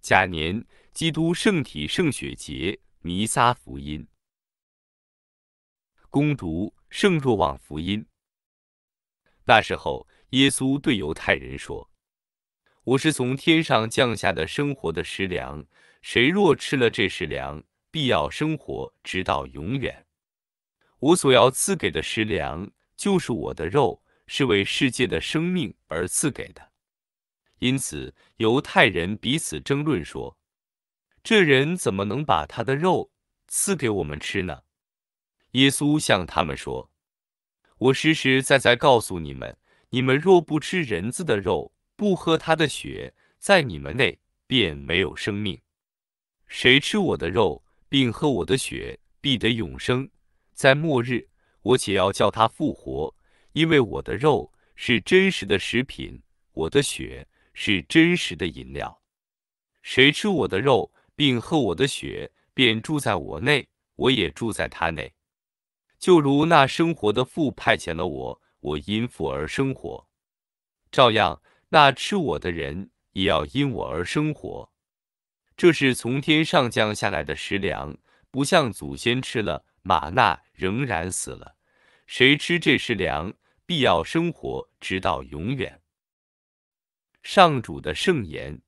甲年基督圣体圣血节弥撒福音，攻读圣若望福音。那时候，耶稣对犹太人说：“我是从天上降下的生活的食粮，谁若吃了这食粮，必要生活直到永远。我所要赐给的食粮，就是我的肉，是为世界的生命而赐给的。”因此，犹太人彼此争论说：“这人怎么能把他的肉赐给我们吃呢？”耶稣向他们说：“我实实在在告诉你们，你们若不吃人子的肉，不喝他的血，在你们内便没有生命。谁吃我的肉，并喝我的血，必得永生。在末日，我且要叫他复活，因为我的肉是真实的食品，我的血。”是真实的饮料。谁吃我的肉，并喝我的血，便住在我内，我也住在他内。就如那生活的父派遣了我，我因父而生活。照样，那吃我的人，也要因我而生活。这是从天上降下来的食粮，不像祖先吃了马纳仍然死了。谁吃这食粮，必要生活直到永远。上主的圣言。